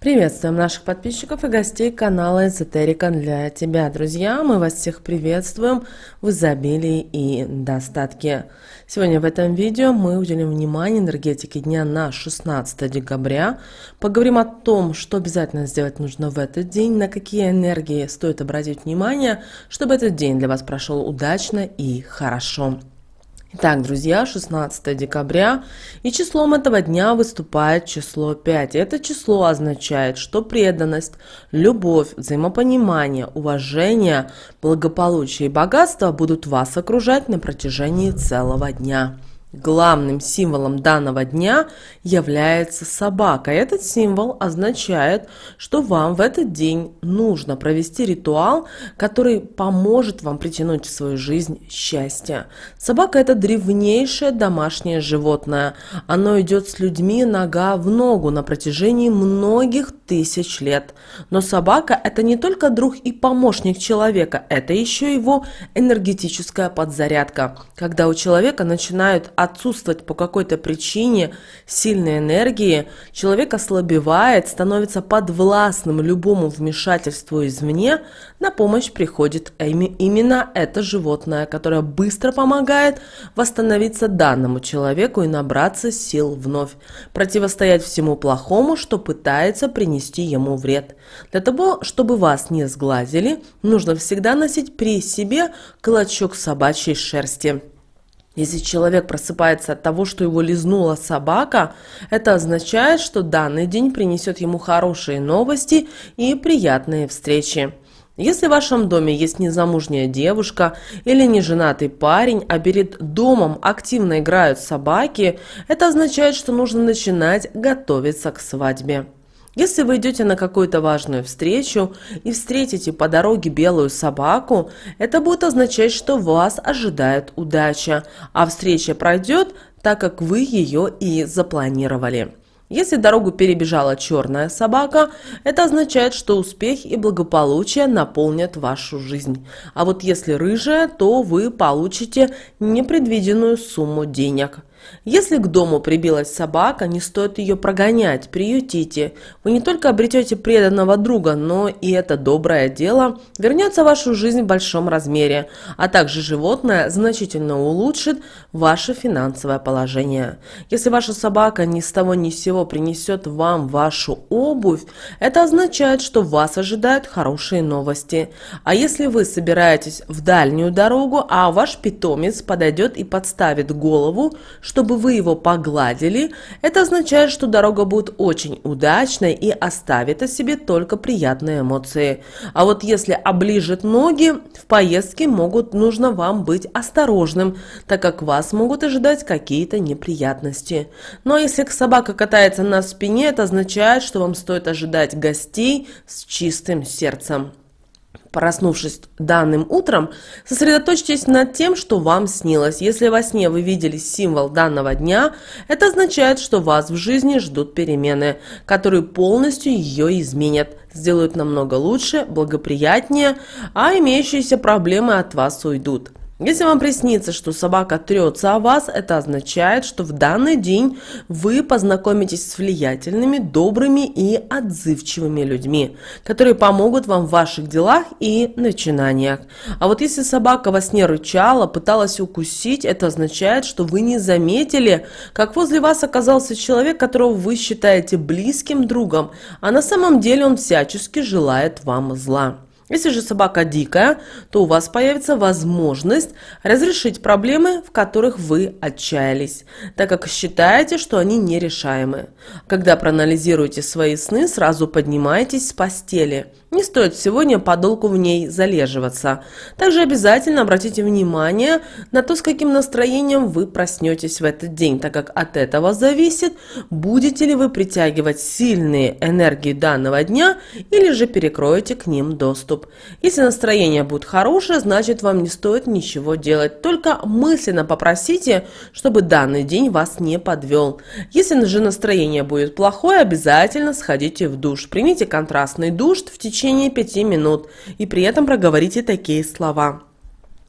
Приветствуем наших подписчиков и гостей канала Эзотерика для тебя, друзья. Мы вас всех приветствуем в изобилии и достатке. Сегодня в этом видео мы уделим внимание энергетике дня на 16 декабря. Поговорим о том, что обязательно сделать нужно в этот день, на какие энергии стоит обратить внимание, чтобы этот день для вас прошел удачно и хорошо. Итак, друзья, 16 декабря, и числом этого дня выступает число 5. Это число означает, что преданность, любовь, взаимопонимание, уважение, благополучие и богатство будут вас окружать на протяжении целого дня. Главным символом данного дня является собака. Этот символ означает, что вам в этот день нужно провести ритуал, который поможет вам притянуть в свою жизнь счастье. Собака – это древнейшее домашнее животное. Оно идет с людьми нога в ногу на протяжении многих тысяч лет. Но собака – это не только друг и помощник человека, это еще его энергетическая подзарядка. Когда у человека начинают отсутствовать по какой-то причине сильной энергии, человек ослабевает, становится подвластным любому вмешательству извне, на помощь приходит именно это животное, которое быстро помогает восстановиться данному человеку и набраться сил вновь, противостоять всему плохому, что пытается принести ему вред. Для того, чтобы вас не сглазили, нужно всегда носить при себе клочок собачьей шерсти. Если человек просыпается от того, что его лизнула собака, это означает, что данный день принесет ему хорошие новости и приятные встречи. Если в вашем доме есть незамужняя девушка или неженатый парень, а перед домом активно играют собаки, это означает, что нужно начинать готовиться к свадьбе. Если вы идете на какую-то важную встречу и встретите по дороге белую собаку, это будет означать, что вас ожидает удача, а встреча пройдет так, как вы ее и запланировали. Если дорогу перебежала черная собака, это означает, что успех и благополучие наполнят вашу жизнь. А вот если рыжая, то вы получите непредвиденную сумму денег – если к дому прибилась собака, не стоит ее прогонять, приютите. Вы не только обретете преданного друга, но и это доброе дело вернется в вашу жизнь в большом размере, а также животное значительно улучшит ваше финансовое положение. Если ваша собака ни с того ни с сего принесет вам вашу обувь, это означает, что вас ожидают хорошие новости. А если вы собираетесь в дальнюю дорогу, а ваш питомец подойдет и подставит голову, чтобы вы его погладили, это означает, что дорога будет очень удачной и оставит о себе только приятные эмоции. А вот если оближет ноги, в поездке могут нужно вам быть осторожным, так как вас могут ожидать какие-то неприятности. Но если собака катается на спине, это означает, что вам стоит ожидать гостей с чистым сердцем. Проснувшись данным утром, сосредоточьтесь над тем, что вам снилось. Если во сне вы видели символ данного дня, это означает, что вас в жизни ждут перемены, которые полностью ее изменят, сделают намного лучше, благоприятнее, а имеющиеся проблемы от вас уйдут. Если вам приснится, что собака трется о вас, это означает, что в данный день вы познакомитесь с влиятельными, добрыми и отзывчивыми людьми, которые помогут вам в ваших делах и начинаниях. А вот если собака во сне рычала, пыталась укусить, это означает, что вы не заметили, как возле вас оказался человек, которого вы считаете близким другом, а на самом деле он всячески желает вам зла. Если же собака дикая, то у вас появится возможность разрешить проблемы, в которых вы отчаялись, так как считаете, что они нерешаемы. Когда проанализируете свои сны, сразу поднимайтесь с постели – не стоит сегодня подолгу в ней залеживаться. Также обязательно обратите внимание на то, с каким настроением вы проснетесь в этот день, так как от этого зависит, будете ли вы притягивать сильные энергии данного дня или же перекроете к ним доступ. Если настроение будет хорошее, значит вам не стоит ничего делать, только мысленно попросите, чтобы данный день вас не подвел. Если же настроение будет плохое, обязательно сходите в душ, примите контрастный душ в течение течение пяти минут и при этом проговорите такие слова.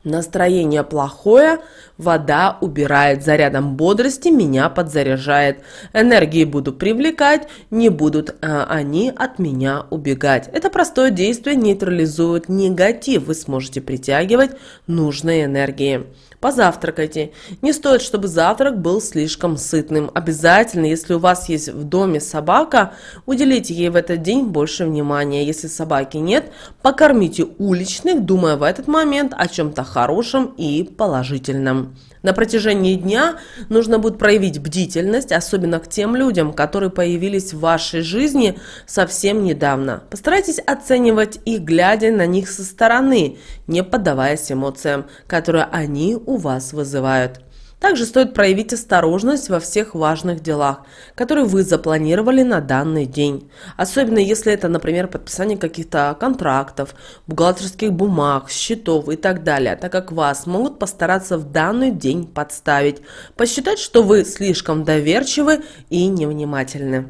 Настроение плохое, Вода убирает зарядом бодрости, меня подзаряжает. Энергии буду привлекать, не будут а, они от меня убегать. Это простое действие нейтрализует негатив. Вы сможете притягивать нужные энергии. Позавтракайте. Не стоит, чтобы завтрак был слишком сытным. Обязательно, если у вас есть в доме собака, уделите ей в этот день больше внимания. Если собаки нет, покормите уличных, думая в этот момент о чем-то хорошем и положительном. На протяжении дня нужно будет проявить бдительность, особенно к тем людям, которые появились в вашей жизни совсем недавно. Постарайтесь оценивать их, глядя на них со стороны, не поддаваясь эмоциям, которые они у вас вызывают. Также стоит проявить осторожность во всех важных делах, которые вы запланировали на данный день. Особенно если это, например, подписание каких-то контрактов, бухгалтерских бумаг, счетов и так далее, так как вас могут постараться в данный день подставить, посчитать, что вы слишком доверчивы и невнимательны.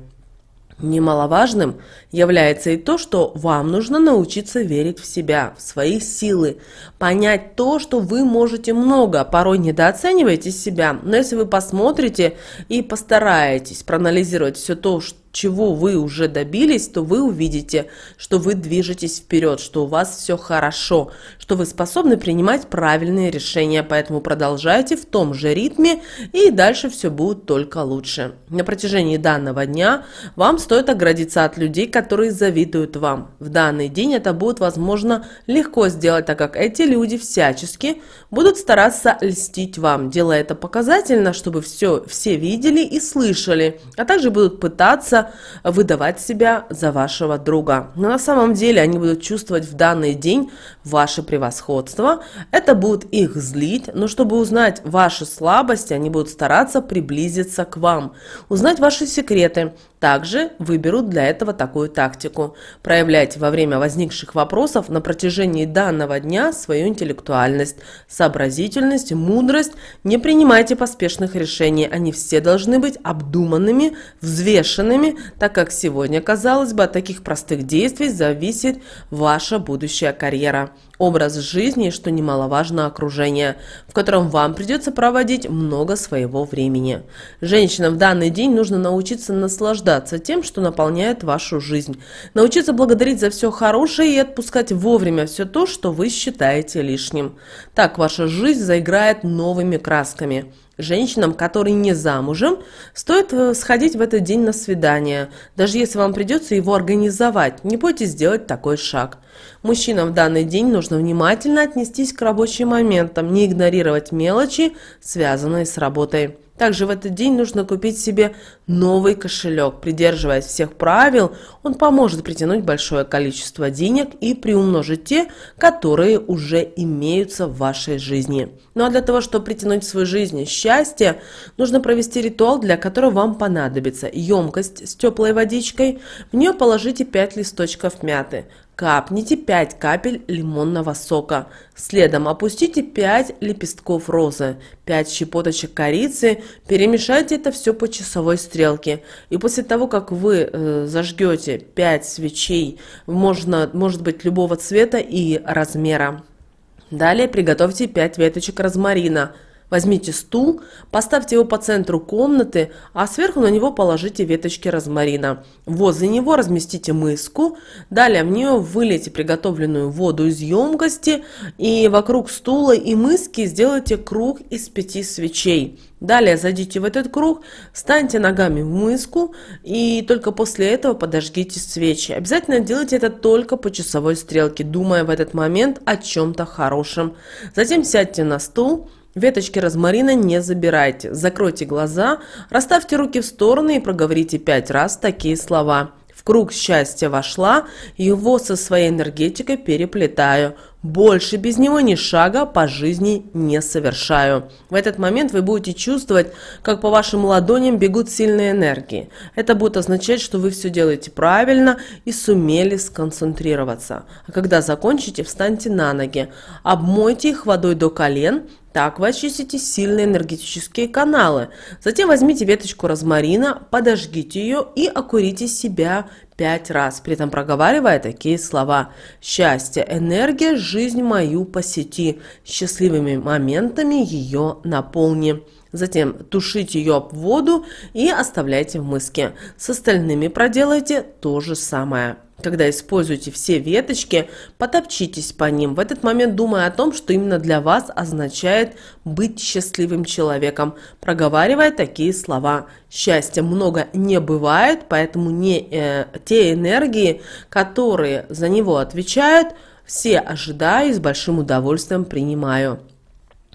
Немаловажным является и то, что вам нужно научиться верить в себя, в свои силы, понять то, что вы можете много, порой недооцениваете себя, но если вы посмотрите и постараетесь проанализировать все то, что чего вы уже добились, то вы увидите, что вы движетесь вперед, что у вас все хорошо, что вы способны принимать правильные решения, поэтому продолжайте в том же ритме и дальше все будет только лучше. На протяжении данного дня вам стоит оградиться от людей, которые завидуют вам. В данный день это будет, возможно, легко сделать, так как эти люди всячески будут стараться льстить вам, делая это показательно, чтобы все, все видели и слышали, а также будут пытаться выдавать себя за вашего друга. Но на самом деле они будут чувствовать в данный день ваше превосходство. Это будет их злить, но чтобы узнать ваши слабости, они будут стараться приблизиться к вам, узнать ваши секреты, также выберут для этого такую тактику – проявлять во время возникших вопросов на протяжении данного дня свою интеллектуальность, сообразительность, мудрость. Не принимайте поспешных решений, они все должны быть обдуманными, взвешенными, так как сегодня, казалось бы, от таких простых действий зависит ваша будущая карьера образ жизни, и, что немаловажно, окружение, в котором вам придется проводить много своего времени. Женщинам в данный день нужно научиться наслаждаться тем, что наполняет вашу жизнь. Научиться благодарить за все хорошее и отпускать вовремя все то, что вы считаете лишним. Так ваша жизнь заиграет новыми красками. Женщинам, которые не замужем, стоит э, сходить в этот день на свидание, даже если вам придется его организовать, не бойтесь сделать такой шаг. Мужчинам в данный день нужно внимательно отнестись к рабочим моментам, не игнорировать мелочи, связанные с работой. Также в этот день нужно купить себе новый кошелек. Придерживаясь всех правил, он поможет притянуть большое количество денег и приумножить те, которые уже имеются в вашей жизни. Ну а для того, чтобы притянуть в свою жизнь счастье, нужно провести ритуал, для которого вам понадобится емкость с теплой водичкой, в нее положите 5 листочков мяты, Капните 5 капель лимонного сока. Следом опустите 5 лепестков розы, 5 щепоточек корицы. Перемешайте это все по часовой стрелке. И после того, как вы э, зажгете 5 свечей, можно, может быть любого цвета и размера. Далее приготовьте 5 веточек розмарина – Возьмите стул, поставьте его по центру комнаты, а сверху на него положите веточки розмарина. Возле него разместите мыску. далее в нее вылейте приготовленную воду из емкости и вокруг стула и мыски сделайте круг из пяти свечей. Далее зайдите в этот круг, встаньте ногами в мыску и только после этого подожгите свечи. Обязательно делайте это только по часовой стрелке, думая в этот момент о чем-то хорошем. Затем сядьте на стул, Веточки розмарина не забирайте. Закройте глаза, расставьте руки в стороны и проговорите пять раз такие слова. В круг счастья вошла, его со своей энергетикой переплетаю. Больше без него ни шага по жизни не совершаю. В этот момент вы будете чувствовать, как по вашим ладоням бегут сильные энергии. Это будет означать, что вы все делаете правильно и сумели сконцентрироваться. А когда закончите, встаньте на ноги, обмойте их водой до колен, так вы очистите сильные энергетические каналы. Затем возьмите веточку розмарина, подожгите ее и окурите себя пять раз, при этом проговаривая такие слова. «Счастье, энергия, жизнь мою посети, счастливыми моментами ее наполни». Затем тушите ее об воду и оставляйте в мыске. С остальными проделайте то же самое. Когда используете все веточки, потопчитесь по ним, в этот момент думая о том, что именно для вас означает быть счастливым человеком, проговаривая такие слова. Счастья много не бывает, поэтому не, э, те энергии, которые за него отвечают, все ожидаю и с большим удовольствием принимаю.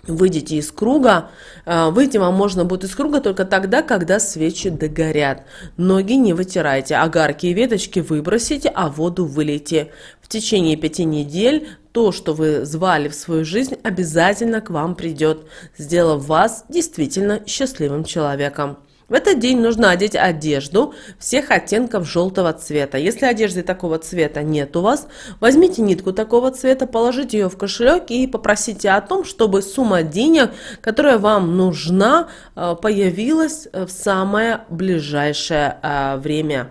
Выйдите из круга. А, выйти вам можно будет из круга только тогда, когда свечи догорят. Ноги не вытирайте, огарки и веточки выбросите, а воду вылейте. В течение пяти недель то, что вы звали в свою жизнь, обязательно к вам придет, сделав вас действительно счастливым человеком. В этот день нужно одеть одежду всех оттенков желтого цвета. Если одежды такого цвета нет у вас, возьмите нитку такого цвета, положите ее в кошелек и попросите о том, чтобы сумма денег, которая вам нужна, э, появилась э, в самое ближайшее э, время.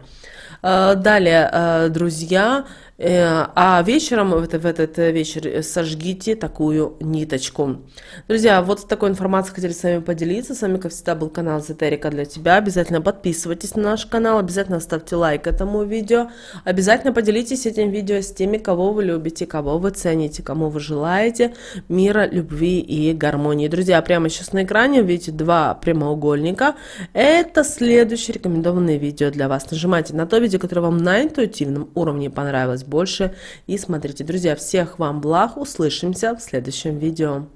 Далее, друзья, Э, а вечером, в этот э, вечер, э, сожгите такую ниточку. Друзья, вот с такой информацией хотели с вами поделиться. С вами, как всегда, был канал Эзотерика для тебя. Обязательно подписывайтесь на наш канал, обязательно ставьте лайк этому видео. Обязательно поделитесь этим видео с теми, кого вы любите, кого вы цените, кому вы желаете мира, любви и гармонии. Друзья, прямо сейчас на экране видите два прямоугольника. Это следующее рекомендованное видео для вас. Нажимайте на то видео, которое вам на интуитивном уровне понравилось больше и смотрите. Друзья, всех вам благ, услышимся в следующем видео.